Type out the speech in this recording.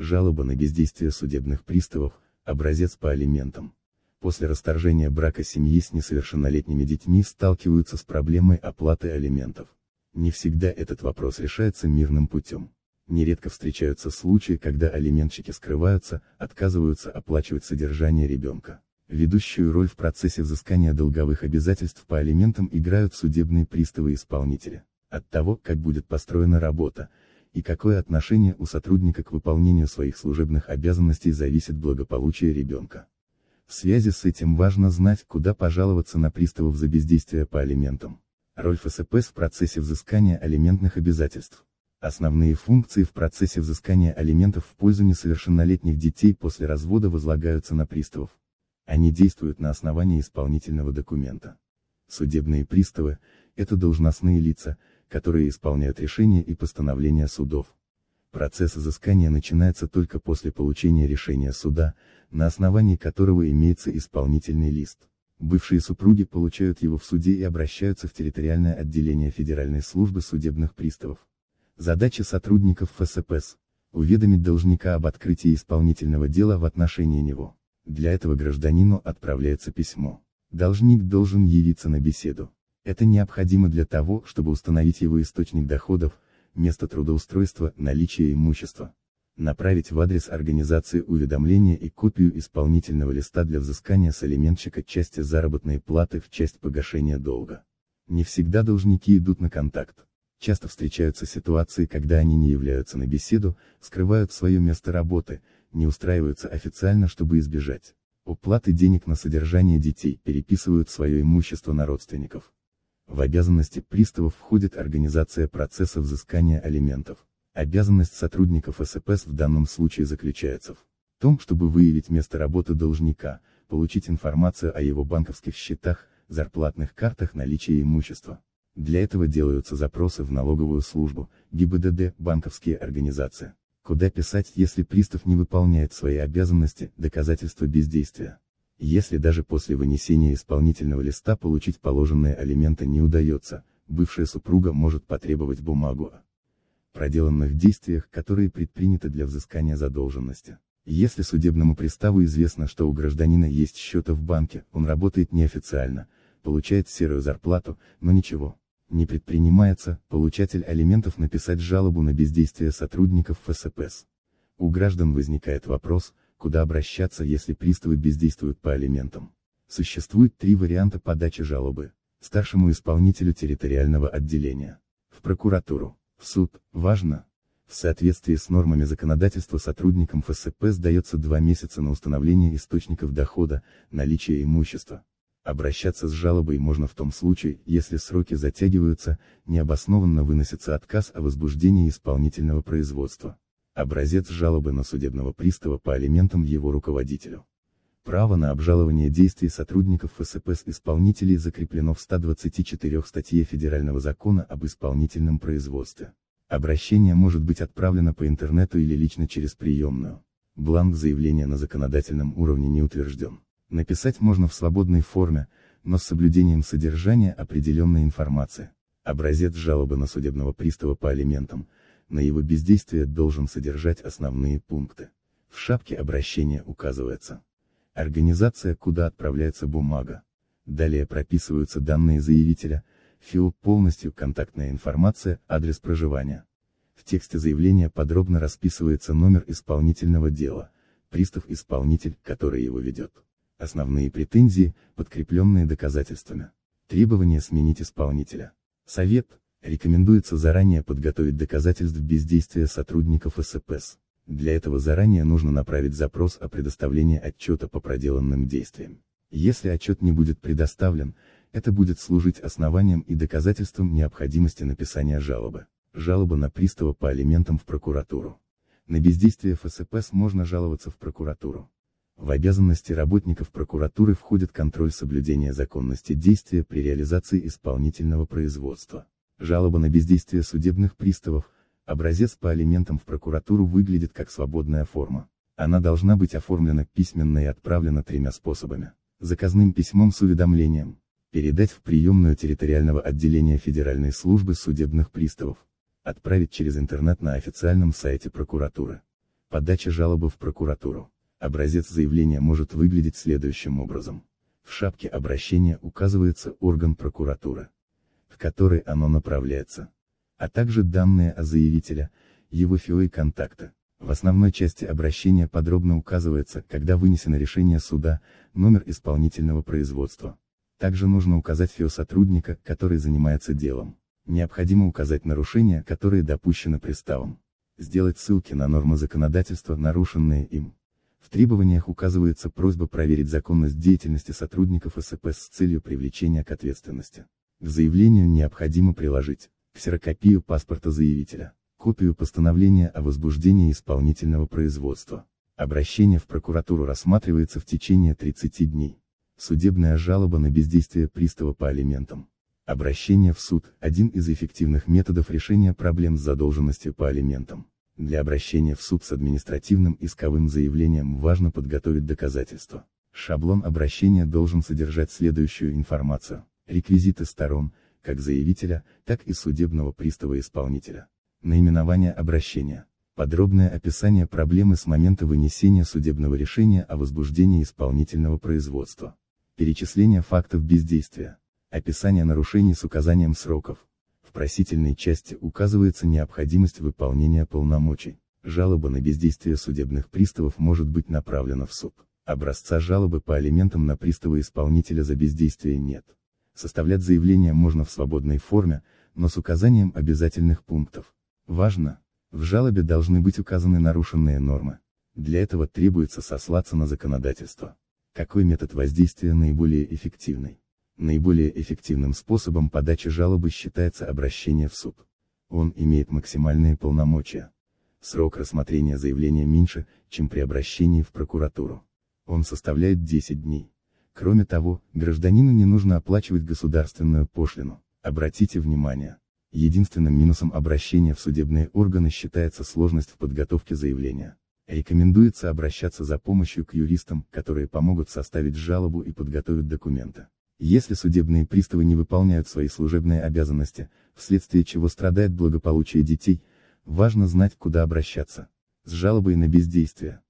Жалоба на бездействие судебных приставов, образец по алиментам. После расторжения брака семьи с несовершеннолетними детьми сталкиваются с проблемой оплаты алиментов. Не всегда этот вопрос решается мирным путем. Нередко встречаются случаи, когда алиментщики скрываются, отказываются оплачивать содержание ребенка. Ведущую роль в процессе взыскания долговых обязательств по алиментам играют судебные приставы-исполнители. От того, как будет построена работа, и какое отношение у сотрудника к выполнению своих служебных обязанностей зависит благополучие ребенка. В связи с этим важно знать, куда пожаловаться на приставов за бездействие по алиментам. Роль ФСПС в процессе взыскания алиментных обязательств. Основные функции в процессе взыскания алиментов в пользу несовершеннолетних детей после развода возлагаются на приставов. Они действуют на основании исполнительного документа. Судебные приставы – это должностные лица, которые исполняют решения и постановления судов. Процесс изыскания начинается только после получения решения суда, на основании которого имеется исполнительный лист. Бывшие супруги получают его в суде и обращаются в территориальное отделение Федеральной службы судебных приставов. Задача сотрудников ФСПС – уведомить должника об открытии исполнительного дела в отношении него. Для этого гражданину отправляется письмо. Должник должен явиться на беседу. Это необходимо для того, чтобы установить его источник доходов, место трудоустройства, наличие имущества. Направить в адрес организации уведомления и копию исполнительного листа для взыскания с элементчика части заработной платы в часть погашения долга. Не всегда должники идут на контакт. Часто встречаются ситуации, когда они не являются на беседу, скрывают свое место работы, не устраиваются официально, чтобы избежать уплаты денег на содержание детей, переписывают свое имущество на родственников. В обязанности приставов входит организация процесса взыскания алиментов. Обязанность сотрудников СПС в данном случае заключается в том, чтобы выявить место работы должника, получить информацию о его банковских счетах, зарплатных картах наличии имущества. Для этого делаются запросы в налоговую службу, ГИБДД, банковские организации. Куда писать, если пристав не выполняет свои обязанности, доказательства бездействия. Если даже после вынесения исполнительного листа получить положенные алименты не удается, бывшая супруга может потребовать бумагу о проделанных действиях, которые предприняты для взыскания задолженности. Если судебному приставу известно, что у гражданина есть счета в банке, он работает неофициально, получает серую зарплату, но ничего не предпринимается, получатель алиментов написать жалобу на бездействие сотрудников ФСПС. У граждан возникает вопрос, куда обращаться, если приставы бездействуют по алиментам. Существует три варианта подачи жалобы. Старшему исполнителю территориального отделения. В прокуратуру. В суд. Важно. В соответствии с нормами законодательства сотрудникам ФСП сдается два месяца на установление источников дохода, наличие имущества. Обращаться с жалобой можно в том случае, если сроки затягиваются, необоснованно выносится отказ о возбуждении исполнительного производства образец жалобы на судебного пристава по алиментам его руководителю. Право на обжалование действий сотрудников ФСПС исполнителей закреплено в 124 статье Федерального закона об исполнительном производстве. Обращение может быть отправлено по интернету или лично через приемную. Бланк заявления на законодательном уровне не утвержден. Написать можно в свободной форме, но с соблюдением содержания определенной информации. Образец жалобы на судебного пристава по алиментам – на его бездействие должен содержать основные пункты. В шапке обращения указывается организация, куда отправляется бумага. Далее прописываются данные заявителя, ФИО полностью контактная информация, адрес проживания. В тексте заявления подробно расписывается номер исполнительного дела, пристав-исполнитель, который его ведет. Основные претензии, подкрепленные доказательствами. Требование сменить исполнителя. Совет, Рекомендуется заранее подготовить доказательств бездействия сотрудников СПС. Для этого заранее нужно направить запрос о предоставлении отчета по проделанным действиям. Если отчет не будет предоставлен, это будет служить основанием и доказательством необходимости написания жалобы. Жалоба на пристава по алиментам в прокуратуру. На бездействие ФСПС можно жаловаться в прокуратуру. В обязанности работников прокуратуры входит контроль соблюдения законности действия при реализации исполнительного производства. Жалоба на бездействие судебных приставов, образец по алиментам в прокуратуру выглядит как свободная форма. Она должна быть оформлена письменно и отправлена тремя способами. Заказным письмом с уведомлением. Передать в приемную территориального отделения Федеральной службы судебных приставов. Отправить через интернет на официальном сайте прокуратуры. Подача жалобы в прокуратуру. Образец заявления может выглядеть следующим образом. В шапке обращения указывается орган прокуратуры в который оно направляется, а также данные о заявителя, его ФИО и контакта. В основной части обращения подробно указывается, когда вынесено решение суда, номер исполнительного производства. Также нужно указать ФИО сотрудника, который занимается делом. Необходимо указать нарушения, которые допущены приставом. Сделать ссылки на нормы законодательства, нарушенные им. В требованиях указывается просьба проверить законность деятельности сотрудников СП с целью привлечения к ответственности. К заявлению необходимо приложить ксерокопию паспорта заявителя, копию постановления о возбуждении исполнительного производства. Обращение в прокуратуру рассматривается в течение 30 дней. Судебная жалоба на бездействие пристава по алиментам. Обращение в суд – один из эффективных методов решения проблем с задолженностью по алиментам. Для обращения в суд с административным исковым заявлением важно подготовить доказательства. Шаблон обращения должен содержать следующую информацию реквизиты сторон, как заявителя, так и судебного пристава-исполнителя. Наименование обращения. Подробное описание проблемы с момента вынесения судебного решения о возбуждении исполнительного производства. Перечисление фактов бездействия. Описание нарушений с указанием сроков. В просительной части указывается необходимость выполнения полномочий. Жалоба на бездействие судебных приставов может быть направлена в суд. Образца жалобы по алиментам на пристава-исполнителя за бездействие нет. Составлять заявление можно в свободной форме, но с указанием обязательных пунктов. Важно, в жалобе должны быть указаны нарушенные нормы. Для этого требуется сослаться на законодательство. Какой метод воздействия наиболее эффективный? Наиболее эффективным способом подачи жалобы считается обращение в суд. Он имеет максимальные полномочия. Срок рассмотрения заявления меньше, чем при обращении в прокуратуру. Он составляет 10 дней. Кроме того, гражданину не нужно оплачивать государственную пошлину. Обратите внимание. Единственным минусом обращения в судебные органы считается сложность в подготовке заявления. Рекомендуется обращаться за помощью к юристам, которые помогут составить жалобу и подготовить документы. Если судебные приставы не выполняют свои служебные обязанности, вследствие чего страдает благополучие детей, важно знать, куда обращаться. С жалобой на бездействие.